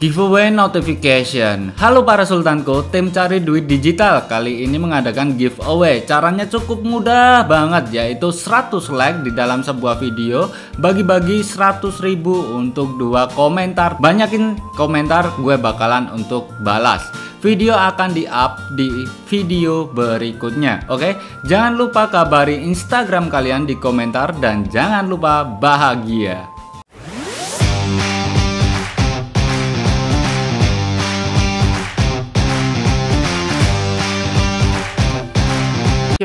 Giveaway notification Halo para sultanku, tim cari duit digital kali ini mengadakan giveaway Caranya cukup mudah banget yaitu 100 like di dalam sebuah video Bagi-bagi 100 ribu untuk dua komentar Banyakin komentar gue bakalan untuk balas Video akan di-up di video berikutnya Oke, jangan lupa kabari Instagram kalian di komentar Dan jangan lupa bahagia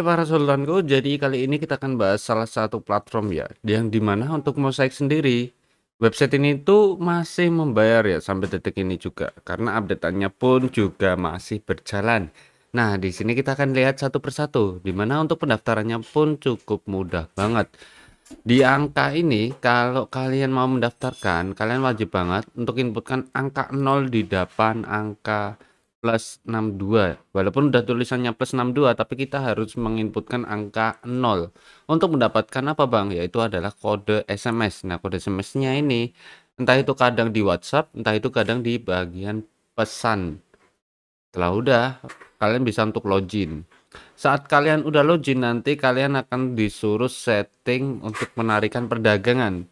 para sultanku, jadi kali ini kita akan bahas salah satu platform ya, yang dimana untuk mosaik sendiri, website ini tuh masih membayar ya sampai detik ini juga, karena updateannya pun juga masih berjalan. Nah, di sini kita akan lihat satu persatu, dimana untuk pendaftarannya pun cukup mudah banget. Di angka ini, kalau kalian mau mendaftarkan, kalian wajib banget untuk inputkan angka 0 di depan angka plus 62 walaupun udah tulisannya plus 62 tapi kita harus menginputkan angka 0 untuk mendapatkan apa bang yaitu adalah kode SMS nah kode SMS nya ini entah itu kadang di WhatsApp entah itu kadang di bagian pesan setelah udah kalian bisa untuk login saat kalian udah login nanti kalian akan disuruh setting untuk menarikan perdagangan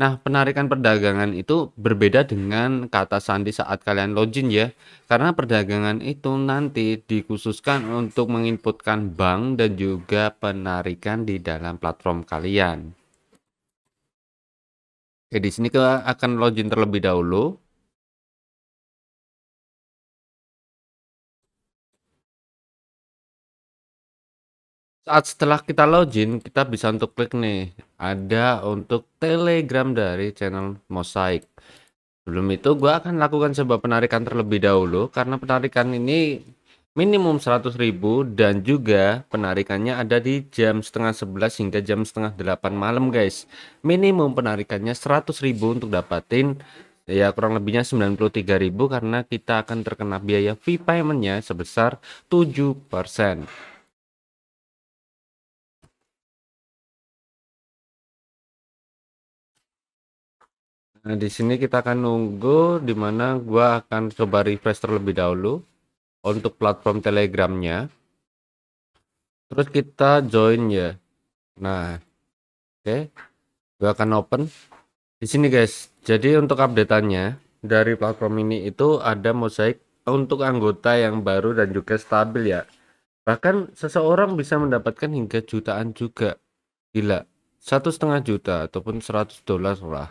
Nah, penarikan perdagangan itu berbeda dengan kata sandi saat kalian login ya. Karena perdagangan itu nanti dikhususkan untuk menginputkan bank dan juga penarikan di dalam platform kalian. Oke, di sini kita akan login terlebih dahulu. saat setelah kita login kita bisa untuk klik nih ada untuk telegram dari channel mosaic sebelum itu gue akan lakukan sebuah penarikan terlebih dahulu karena penarikan ini minimum 100.000 dan juga penarikannya ada di jam setengah 11 hingga jam setengah 8 malam guys minimum penarikannya 100.000 untuk dapatin ya kurang lebihnya 93.000 karena kita akan terkena biaya fee paymentnya sebesar 7% Nah, di sini kita akan nunggu di mana gua akan coba refresh terlebih dahulu untuk platform Telegramnya. Terus kita join ya. Nah, oke. Okay. Gua akan open. Di sini guys. Jadi untuk updateannya dari platform ini itu ada mosaik untuk anggota yang baru dan juga stabil ya. Bahkan seseorang bisa mendapatkan hingga jutaan juga. Gila, satu setengah juta ataupun 100 dolar lah.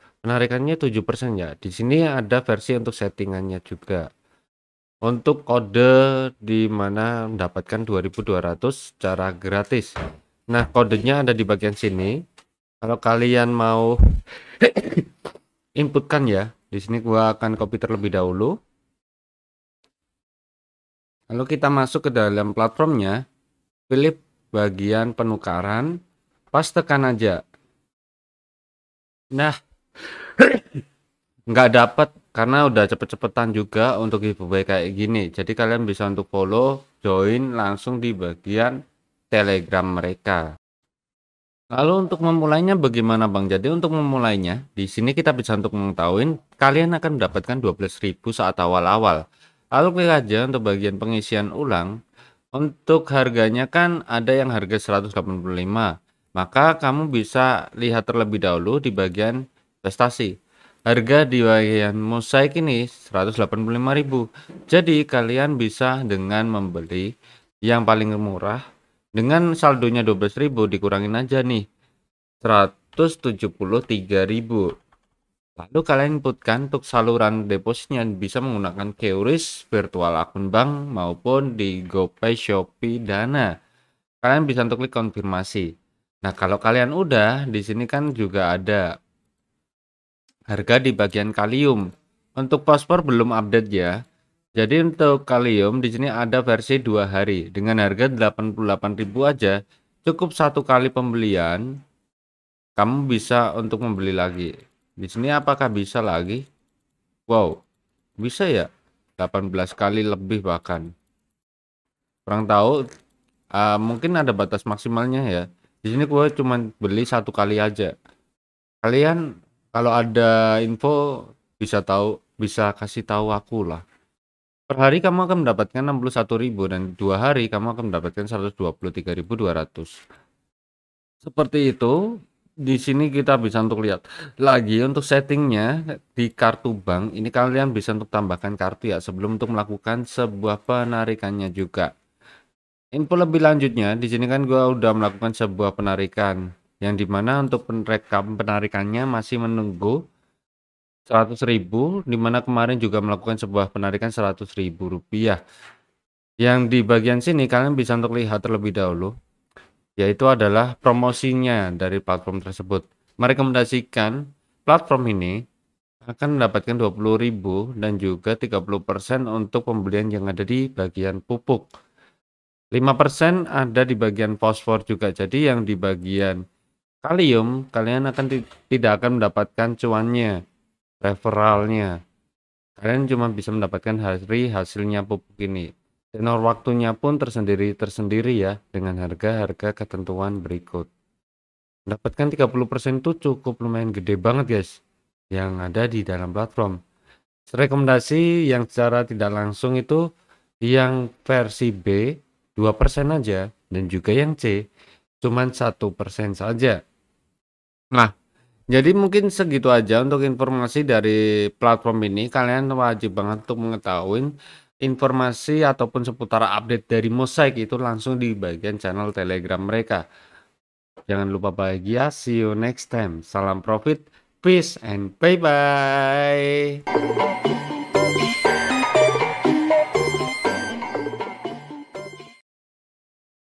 Penarikannya 7% ya. Di sini ada versi untuk settingannya juga. Untuk kode di mana mendapatkan 2200 secara gratis. Nah, kodenya ada di bagian sini. Kalau kalian mau inputkan ya. Di sini gua akan copy terlebih dahulu. Lalu kita masuk ke dalam platformnya, pilih bagian penukaran, pas tekan aja. Nah, nggak dapat karena udah cepet-cepetan juga untuk giveaway kayak gini jadi kalian bisa untuk follow join langsung di bagian telegram mereka lalu untuk memulainya bagaimana Bang jadi untuk memulainya di sini kita bisa untuk mengetahui kalian akan mendapatkan 12.000 saat awal-awal lalu klik aja untuk bagian pengisian ulang untuk harganya kan ada yang harga 185 maka kamu bisa lihat terlebih dahulu di bagian investasi. Harga di bagian mosaik ini 185.000. Jadi kalian bisa dengan membeli yang paling murah dengan saldonya 12.000 dikurangin aja nih 173.000. Lalu kalian inputkan untuk saluran depositnya bisa menggunakan Keuris virtual akun bank maupun di GoPay, Shopee, Dana. Kalian bisa untuk klik konfirmasi. Nah, kalau kalian udah di sini kan juga ada harga di bagian kalium. Untuk paspor belum update ya. Jadi untuk kalium di sini ada versi dua hari dengan harga 88.000 aja. Cukup satu kali pembelian kamu bisa untuk membeli lagi. Di sini apakah bisa lagi? Wow. Bisa ya? 18 kali lebih bahkan. Kurang tahu uh, mungkin ada batas maksimalnya ya. Di sini gue cuma beli satu kali aja. Kalian kalau ada info bisa tahu bisa kasih tahu aku lah per hari kamu akan mendapatkan 61.000 dan dua hari kamu akan mendapatkan 123.200 seperti itu di sini kita bisa untuk lihat lagi untuk settingnya di kartu bank ini kalian bisa untuk tambahkan kartu ya sebelum untuk melakukan sebuah penarikannya juga info lebih lanjutnya di sini kan gua udah melakukan sebuah penarikan yang dimana untuk rekam penarikannya masih menunggu 100 ribu dimana kemarin juga melakukan sebuah penarikan 100 ribu rupiah yang di bagian sini kalian bisa untuk lihat terlebih dahulu yaitu adalah promosinya dari platform tersebut merekomendasikan platform ini akan mendapatkan 20.000 dan juga 30% untuk pembelian yang ada di bagian pupuk 5% ada di bagian fosfor juga jadi yang di bagian kalium, kalian akan tidak akan mendapatkan cuannya, referralnya. Kalian cuma bisa mendapatkan hari hasilnya pupuk ini. Tenor waktunya pun tersendiri tersendiri ya dengan harga-harga ketentuan berikut. Mendapatkan 30% itu cukup lumayan gede banget guys yang ada di dalam platform. Rekomendasi yang secara tidak langsung itu yang versi B 2% aja dan juga yang C cuma 1% persen saja Nah, jadi mungkin segitu aja untuk informasi dari platform ini. Kalian wajib banget untuk mengetahui informasi ataupun seputar update dari Mosaic itu langsung di bagian channel Telegram mereka. Jangan lupa bahagia, see you next time. Salam profit, peace and bye-bye.